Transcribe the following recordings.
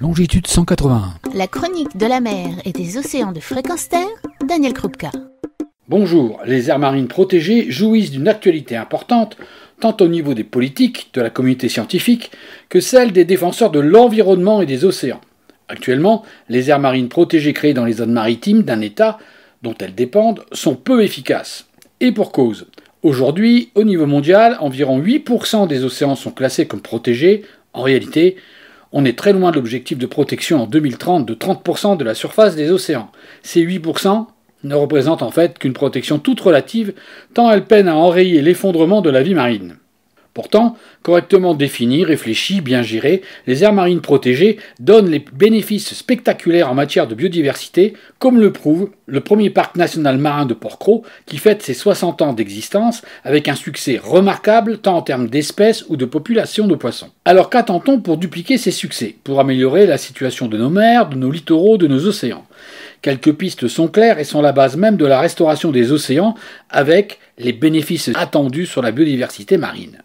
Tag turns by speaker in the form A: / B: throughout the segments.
A: longitude 181. La chronique de la mer et des océans de fréquence terre, Daniel Krupka. Bonjour, les aires marines protégées jouissent d'une actualité importante, tant au niveau des politiques, de la communauté scientifique, que celle des défenseurs de l'environnement et des océans. Actuellement, les aires marines protégées créées dans les zones maritimes d'un État dont elles dépendent sont peu efficaces. Et pour cause. Aujourd'hui, au niveau mondial, environ 8% des océans sont classés comme protégés. En réalité, on est très loin de l'objectif de protection en 2030 de 30% de la surface des océans. Ces 8% ne représentent en fait qu'une protection toute relative, tant elle peine à enrayer l'effondrement de la vie marine. Pourtant, correctement définis, réfléchis, bien gérés, les aires marines protégées donnent les bénéfices spectaculaires en matière de biodiversité, comme le prouve le premier parc national marin de Porcro qui fête ses 60 ans d'existence avec un succès remarquable tant en termes d'espèces ou de populations de poissons. Alors qu'attend-on pour dupliquer ces succès, pour améliorer la situation de nos mers, de nos littoraux, de nos océans Quelques pistes sont claires et sont la base même de la restauration des océans avec les bénéfices attendus sur la biodiversité marine.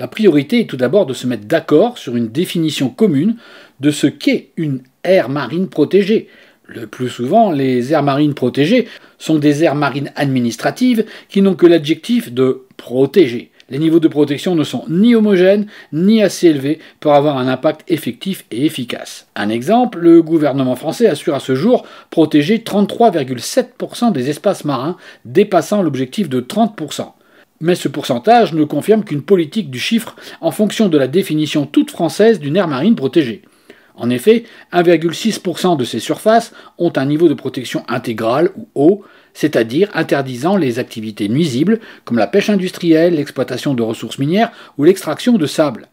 A: La priorité est tout d'abord de se mettre d'accord sur une définition commune de ce qu'est une aire marine protégée. Le plus souvent, les aires marines protégées sont des aires marines administratives qui n'ont que l'adjectif de protéger. Les niveaux de protection ne sont ni homogènes ni assez élevés pour avoir un impact effectif et efficace. Un exemple, le gouvernement français assure à ce jour protéger 33,7% des espaces marins, dépassant l'objectif de 30%. Mais ce pourcentage ne confirme qu'une politique du chiffre en fonction de la définition toute française d'une aire marine protégée. En effet, 1,6% de ces surfaces ont un niveau de protection intégrale ou haut, c'est-à-dire interdisant les activités nuisibles comme la pêche industrielle, l'exploitation de ressources minières ou l'extraction de sable.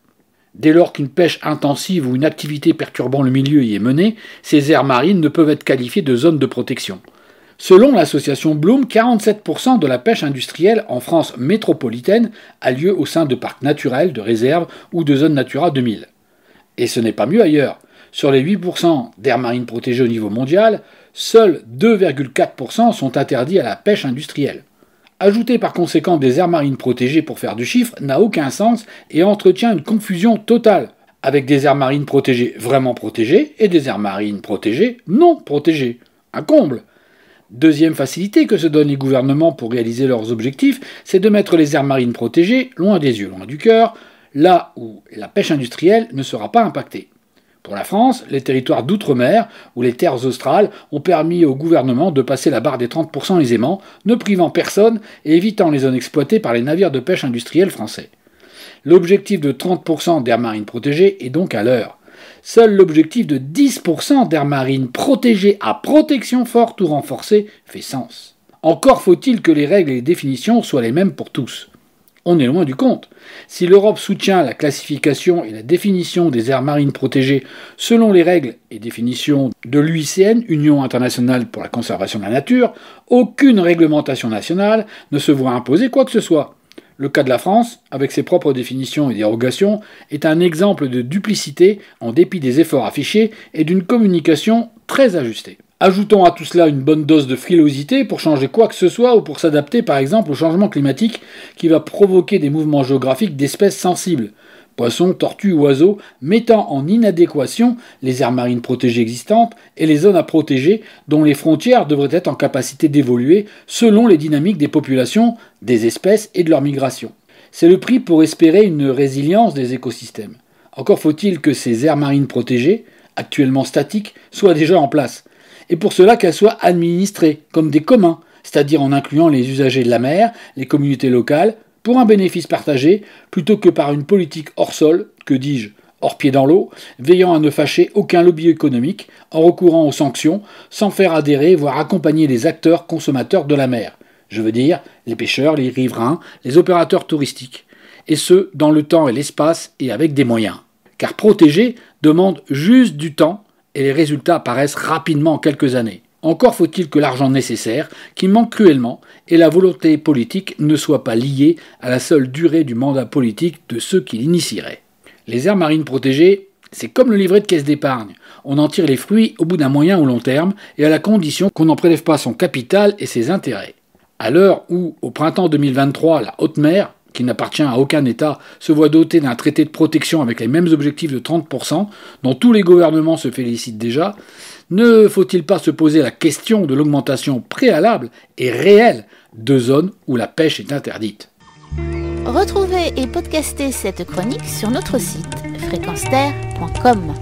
A: Dès lors qu'une pêche intensive ou une activité perturbant le milieu y est menée, ces aires marines ne peuvent être qualifiées de zones de protection. Selon l'association Bloom, 47% de la pêche industrielle en France métropolitaine a lieu au sein de parcs naturels, de réserves ou de zones Natura 2000. Et ce n'est pas mieux ailleurs. Sur les 8% d'aires marines protégées au niveau mondial, seuls 2,4% sont interdits à la pêche industrielle. Ajouter par conséquent des aires marines protégées pour faire du chiffre n'a aucun sens et entretient une confusion totale, avec des aires marines protégées vraiment protégées et des aires marines protégées non protégées. Un comble Deuxième facilité que se donnent les gouvernements pour réaliser leurs objectifs, c'est de mettre les aires marines protégées, loin des yeux, loin du cœur, là où la pêche industrielle ne sera pas impactée. Pour la France, les territoires d'outre-mer ou les terres australes ont permis au gouvernement de passer la barre des 30% aisément, ne privant personne et évitant les zones exploitées par les navires de pêche industrielle français. L'objectif de 30% d'aires marines protégées est donc à l'heure. Seul l'objectif de 10% d'aires marines protégées à protection forte ou renforcée fait sens. Encore faut-il que les règles et les définitions soient les mêmes pour tous. On est loin du compte. Si l'Europe soutient la classification et la définition des aires marines protégées selon les règles et définitions de l'UICN, Union internationale pour la conservation de la nature, aucune réglementation nationale ne se voit imposer quoi que ce soit. Le cas de la France, avec ses propres définitions et dérogations, est un exemple de duplicité en dépit des efforts affichés et d'une communication très ajustée. Ajoutons à tout cela une bonne dose de frilosité pour changer quoi que ce soit ou pour s'adapter par exemple au changement climatique qui va provoquer des mouvements géographiques d'espèces sensibles poissons, tortues, oiseaux, mettant en inadéquation les aires marines protégées existantes et les zones à protéger dont les frontières devraient être en capacité d'évoluer selon les dynamiques des populations, des espèces et de leur migration. C'est le prix pour espérer une résilience des écosystèmes. Encore faut-il que ces aires marines protégées, actuellement statiques, soient déjà en place. Et pour cela qu'elles soient administrées comme des communs, c'est-à-dire en incluant les usagers de la mer, les communautés locales, pour un bénéfice partagé plutôt que par une politique hors sol, que dis-je, hors pied dans l'eau, veillant à ne fâcher aucun lobby économique en recourant aux sanctions sans faire adhérer voire accompagner les acteurs consommateurs de la mer, je veux dire les pêcheurs, les riverains, les opérateurs touristiques, et ce, dans le temps et l'espace et avec des moyens. Car protéger demande juste du temps et les résultats apparaissent rapidement en quelques années. Encore faut-il que l'argent nécessaire, qui manque cruellement, et la volonté politique ne soient pas liés à la seule durée du mandat politique de ceux qui l'initieraient. Les aires marines protégées, c'est comme le livret de caisse d'épargne. On en tire les fruits au bout d'un moyen ou long terme, et à la condition qu'on n'en prélève pas son capital et ses intérêts. À l'heure où, au printemps 2023, la haute mer, qui n'appartient à aucun État, se voit doté d'un traité de protection avec les mêmes objectifs de 30%, dont tous les gouvernements se félicitent déjà, ne faut-il pas se poser la question de l'augmentation préalable et réelle de zones où la pêche est interdite Retrouvez et podcastez cette chronique sur notre site fréquenceterre.com.